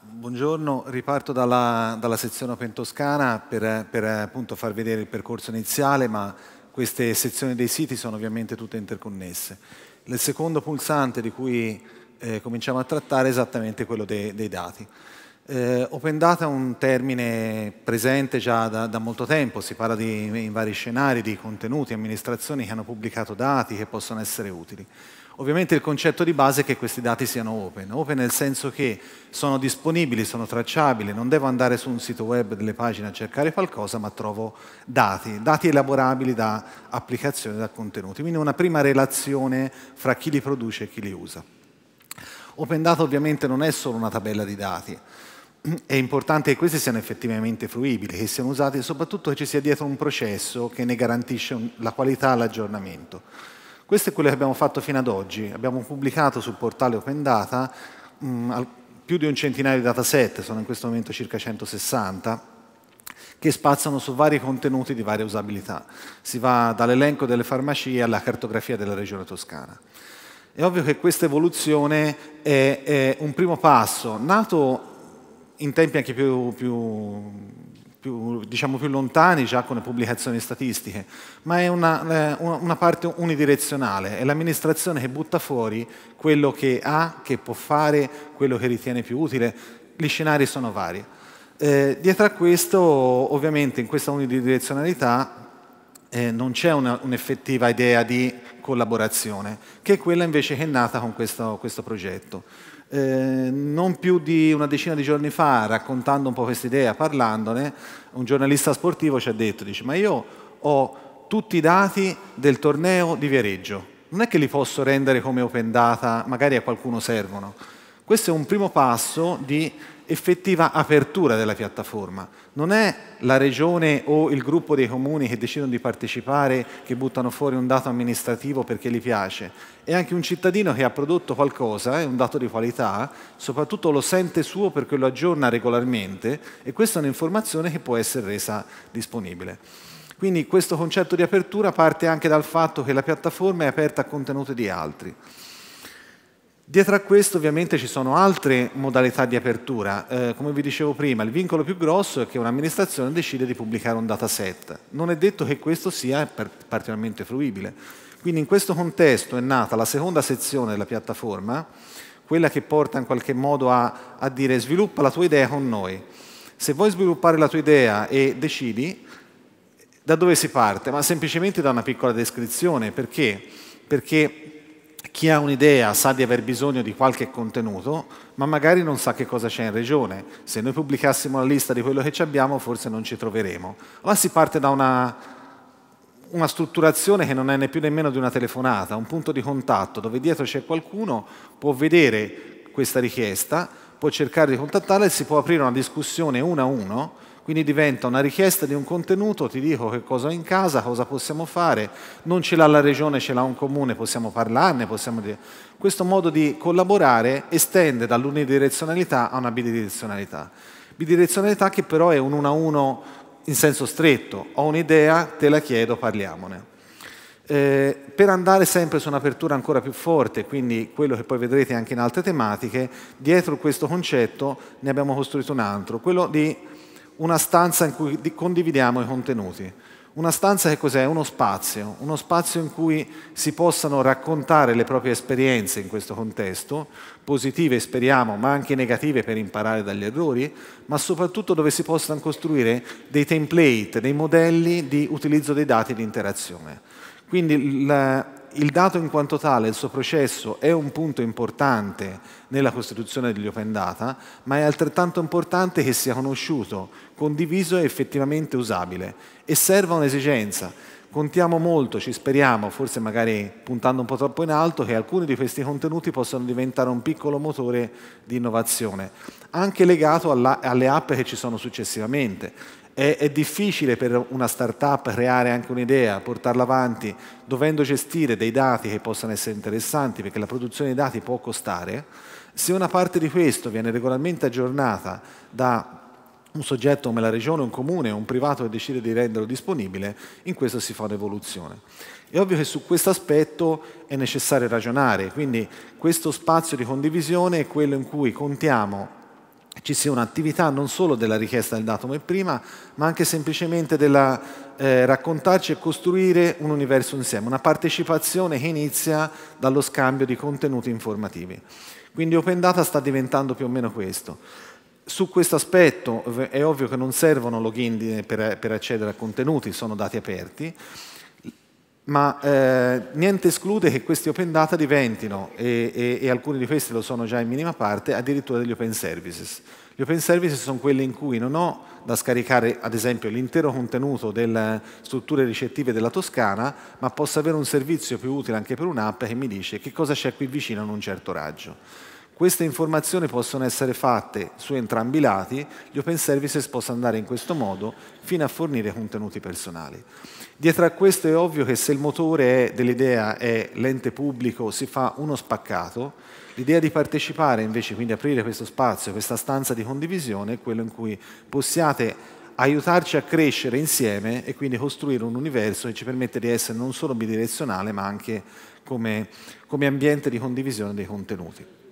Buongiorno, riparto dalla, dalla sezione Open Toscana per, per far vedere il percorso iniziale, ma queste sezioni dei siti sono ovviamente tutte interconnesse. Il secondo pulsante di cui eh, cominciamo a trattare è esattamente quello de, dei dati. Eh, open data è un termine presente già da, da molto tempo, si parla di, in vari scenari di contenuti, amministrazioni che hanno pubblicato dati che possono essere utili. Ovviamente il concetto di base è che questi dati siano open, open nel senso che sono disponibili, sono tracciabili, non devo andare su un sito web delle pagine a cercare qualcosa, ma trovo dati, dati elaborabili da applicazioni, da contenuti, quindi una prima relazione fra chi li produce e chi li usa. Open data ovviamente non è solo una tabella di dati, è importante che questi siano effettivamente fruibili, che siano usati e soprattutto che ci sia dietro un processo che ne garantisce la qualità e l'aggiornamento. Questo è quello che abbiamo fatto fino ad oggi. Abbiamo pubblicato sul portale Open Data mh, mm, più di un centinaio di dataset, sono in questo momento circa 160, che spaziano su vari contenuti di varia usabilità. Si va dall'elenco delle farmacie alla cartografia della regione toscana. È ovvio che questa evoluzione è, è un primo passo, nato in tempi anche più, più, più, diciamo più, lontani, già con le pubblicazioni statistiche, ma è eh, una, una parte unidirezionale, è l'amministrazione che butta fuori quello che ha, che può fare, quello che ritiene più utile, gli scenari sono vari. Eh, dietro a questo, ovviamente, in questa unidirezionalità eh, non c'è un'effettiva idea di collaborazione, che è quella invece che è nata con questo, questo progetto. Eh, non più di una decina di giorni fa, raccontando un po' questa idea, parlandone, un giornalista sportivo ci ha detto, dice, ma io ho tutti i dati del torneo di Viareggio, non è che li posso rendere come open data, magari a qualcuno servono. Questo è un primo passo di effettiva apertura della piattaforma. Non è la regione o il gruppo dei comuni che decidono di partecipare, che buttano fuori un dato amministrativo perché gli piace. È anche un cittadino che ha prodotto qualcosa, è un dato di qualità, soprattutto lo sente suo perché lo aggiorna regolarmente e questa è un'informazione che può essere resa disponibile. Quindi questo concetto di apertura parte anche dal fatto che la piattaforma è aperta a contenuti di altri. Dietro a questo ovviamente ci sono altre modalità di apertura. Eh, come vi dicevo prima, il vincolo più grosso è che un'amministrazione decide di pubblicare un dataset. Non è detto che questo sia particolarmente fruibile. Quindi in questo contesto è nata la seconda sezione della piattaforma, quella che porta in qualche modo a, a dire sviluppa la tua idea con noi. Se vuoi sviluppare la tua idea e decidi, da dove si parte? Ma semplicemente da una piccola descrizione. Perché? Perché chi ha un'idea sa di aver bisogno di qualche contenuto, ma magari non sa che cosa c'è in regione. Se noi pubblicassimo la lista di quello che abbiamo, forse non ci troveremo. Allora si parte da una, una strutturazione che non è né più nemmeno di una telefonata, un punto di contatto dove dietro c'è qualcuno, può vedere questa richiesta, può cercare di contattarla e si può aprire una discussione uno a uno quindi diventa una richiesta di un contenuto, ti dico che cosa ho in casa, cosa possiamo fare, non ce l'ha la regione, ce l'ha un comune, possiamo parlarne, possiamo dire. Questo modo di collaborare estende dall'unidirezionalità a una bidirezionalità. Bidirezionalità che però è un uno a uno in senso stretto, ho un'idea, te la chiedo, parliamone. Eh, per andare sempre su un'apertura ancora più forte, quindi quello che poi vedrete anche in altre tematiche, dietro questo concetto ne abbiamo costruito un altro, quello di una stanza in cui condividiamo i contenuti. Una stanza che cos'è? Uno spazio, uno spazio in cui si possano raccontare le proprie esperienze in questo contesto, positive speriamo, ma anche negative per imparare dagli errori, ma soprattutto dove si possano costruire dei template, dei modelli di utilizzo dei dati di interazione. Quindi la, il dato in quanto tale, il suo processo, è un punto importante nella costituzione degli open data, ma è altrettanto importante che sia conosciuto, condiviso e effettivamente usabile e serva un'esigenza. Contiamo molto, ci speriamo, forse magari puntando un po' troppo in alto, che alcuni di questi contenuti possano diventare un piccolo motore di innovazione, anche legato alla, alle app che ci sono successivamente. È, è difficile per una startup creare anche un'idea, portarla avanti, dovendo gestire dei dati che possano essere interessanti, perché la produzione di dati può costare. Se una parte di questo viene regolarmente aggiornata da un soggetto come la regione, un comune, un privato che decide di renderlo disponibile, in questo si fa un'evoluzione. È ovvio che su questo aspetto è necessario ragionare, quindi questo spazio di condivisione è quello in cui contiamo ci sia un'attività non solo della richiesta del dato come prima, ma anche semplicemente della eh, raccontarci e costruire un universo insieme, una partecipazione che inizia dallo scambio di contenuti informativi. Quindi Open Data sta diventando più o meno questo. Su questo aspetto è ovvio che non servono login per, per accedere a contenuti, sono dati aperti, ma eh, niente esclude che questi open data diventino, e, e, e, alcuni di questi lo sono già in minima parte, addirittura degli open services. Gli open services sono quelli in cui non ho da scaricare ad esempio l'intero contenuto delle strutture ricettive della Toscana, ma posso avere un servizio più utile anche per un'app che mi dice che cosa c'è qui vicino in un certo raggio. Queste informazioni possono essere fatte su entrambi i lati, gli open services possono andare in questo modo fino a fornire contenuti personali. Dietro a questo è ovvio che se il motore dell'idea è l'ente pubblico si fa uno spaccato, l'idea di partecipare invece, quindi aprire questo spazio, questa stanza di condivisione, è quello in cui possiate aiutarci a crescere insieme e quindi costruire un universo che ci permette di essere non solo bidirezionale ma anche come, come ambiente di condivisione dei contenuti.